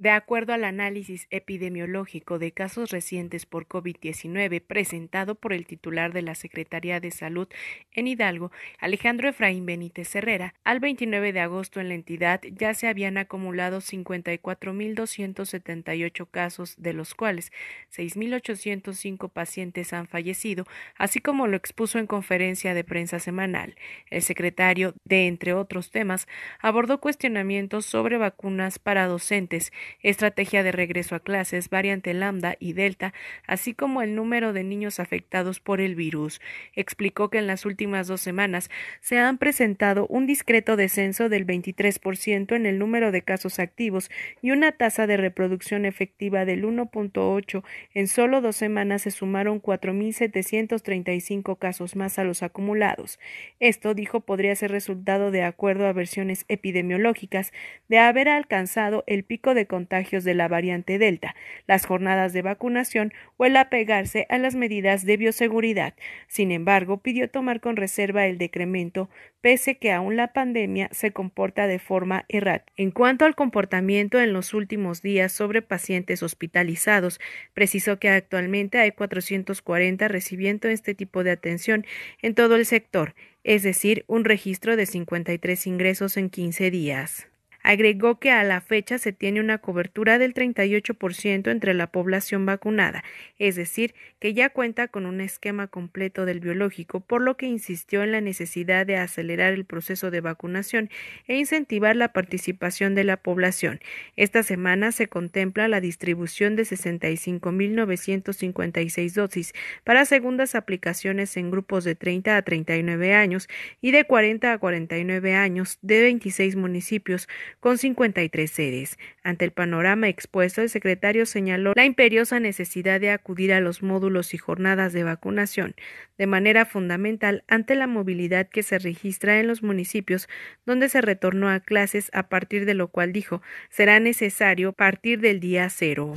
De acuerdo al análisis epidemiológico de casos recientes por COVID-19 presentado por el titular de la Secretaría de Salud en Hidalgo, Alejandro Efraín Benítez Herrera, al 29 de agosto en la entidad ya se habían acumulado 54.278 casos, de los cuales 6.805 pacientes han fallecido, así como lo expuso en conferencia de prensa semanal. El secretario, de entre otros temas, abordó cuestionamientos sobre vacunas para docentes estrategia de regreso a clases, variante lambda y delta, así como el número de niños afectados por el virus. Explicó que en las últimas dos semanas se han presentado un discreto descenso del 23% en el número de casos activos y una tasa de reproducción efectiva del 1.8. En solo dos semanas se sumaron 4.735 casos más a los acumulados. Esto, dijo, podría ser resultado de acuerdo a versiones epidemiológicas de haber alcanzado el pico de contagios de la variante Delta, las jornadas de vacunación o el apegarse a las medidas de bioseguridad. Sin embargo, pidió tomar con reserva el decremento, pese que aún la pandemia se comporta de forma errática. En cuanto al comportamiento en los últimos días sobre pacientes hospitalizados, precisó que actualmente hay 440 recibiendo este tipo de atención en todo el sector, es decir, un registro de 53 ingresos en 15 días. Agregó que a la fecha se tiene una cobertura del 38% entre la población vacunada, es decir, que ya cuenta con un esquema completo del biológico, por lo que insistió en la necesidad de acelerar el proceso de vacunación e incentivar la participación de la población. Esta semana se contempla la distribución de 65.956 dosis para segundas aplicaciones en grupos de 30 a 39 años y de 40 a 49 años de 26 municipios con 53 sedes. Ante el panorama expuesto, el secretario señaló la imperiosa necesidad de acudir a los módulos y jornadas de vacunación de manera fundamental ante la movilidad que se registra en los municipios donde se retornó a clases, a partir de lo cual dijo será necesario partir del día cero.